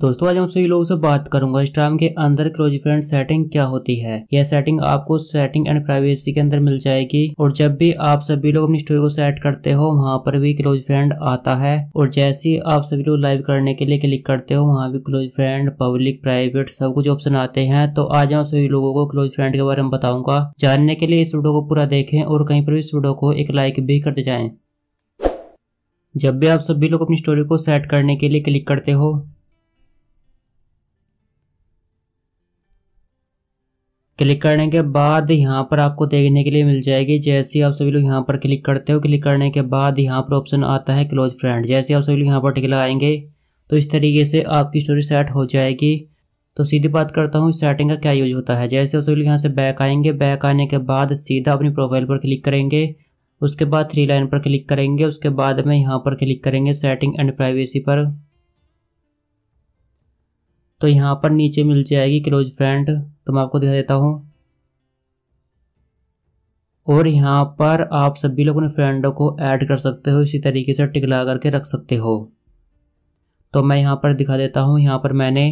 दोस्तों आज हम सभी लोगों से बात करूंगा इंस्टाग्राम के अंदर क्लोज फ्रेंड सेटिंग क्या होती है यह सेटिंग आपको सेटिंग एंड प्राइवेसी के अंदर मिल जाएगी और जब भी आप सभी लोग अपनी स्टोरी को सेट करते हो वहां पर भी क्लोज फ्रेंड आता है और जैसे ही आप सभी लोग लाइव करने के लिए क्लिक करते हो वहां भी क्लोज फ्रेंड पब्लिक प्राइवेट सब कुछ ऑप्शन आते हैं तो आज हम सभी लोगों को क्लोज फ्रेंड के बारे में बताऊंगा जानने के लिए इस वीडियो को पूरा देखें और कहीं पर भी इस वीडियो को एक लाइक भी कर जाए जब भी आप सभी लोग अपनी स्टोरी को सेट करने के लिए क्लिक करते हो क्लिक करने के बाद यहाँ पर आपको देखने के लिए मिल जाएगी जैसे आप सभी लोग यहाँ पर क्लिक करते हो क्लिक करने के बाद यहाँ पर ऑप्शन आता है क्लोज फ्रेंड जैसे आप सभी लोग यहाँ पर टिक लगाएंगे तो इस तरीके से आपकी स्टोरी सेट हो जाएगी तो सीधी बात करता हूँ इस सेटिंग का क्या यूज होता है जैसे आप सभी लोग यहाँ से बैक आएंगे बैक आने के बाद सीधा अपनी प्रोफाइल पर क्लिक करेंगे उसके बाद थ्री लाइन पर क्लिक करेंगे उसके बाद में यहाँ पर क्लिक करेंगे सेटिंग एंड प्राइवेसी पर तो यहाँ पर नीचे मिल जाएगी क्लोज फ्रेंड तो मैं आपको दिखा देता हूँ और यहाँ पर आप सभी लोग अपने फ्रेंडों को ऐड कर सकते हो इसी तरीके से टिक लगा करके रख सकते हो तो मैं यहाँ पर दिखा देता हूँ यहाँ पर मैंने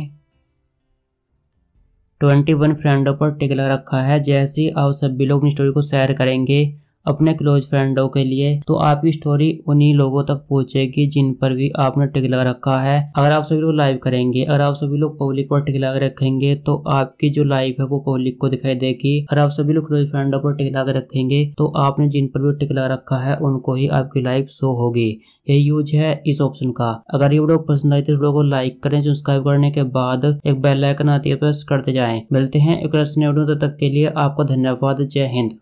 ट्वेंटी वन फ्रेंडों पर टिक लगा रखा है जैसे आप सभी लोग अपनी स्टोरी को शेयर करेंगे अपने क्लोज फ्रेंडों के लिए तो आपकी स्टोरी उन्हीं लोगों तक पहुंचेगी जिन पर भी आपने टिक लगा रखा है अगर आप सभी लोग लाइव करेंगे अगर आप सभी लोग पब्लिक पर टिक लगा रखेंगे तो आपकी जो लाइव है वो पब्लिक को दिखाई देगी अगर आप सभी लोग क्लोज फ्रेंडों पर टिक लगा रखेंगे तो आपने जिन पर भी टिक लगा रखा है उनको ही आपकी लाइव शो होगी यही यूज है इस ऑप्शन का अगर ये वीडियो पसंद आई तो वीडियो को लाइक करें सब्सक्राइब करने के बाद एक बेल आइकन आती है प्रेस करते जाएं मिलते हैं एक वीडियो तक के लिए आपका धन्यवाद जय हिंद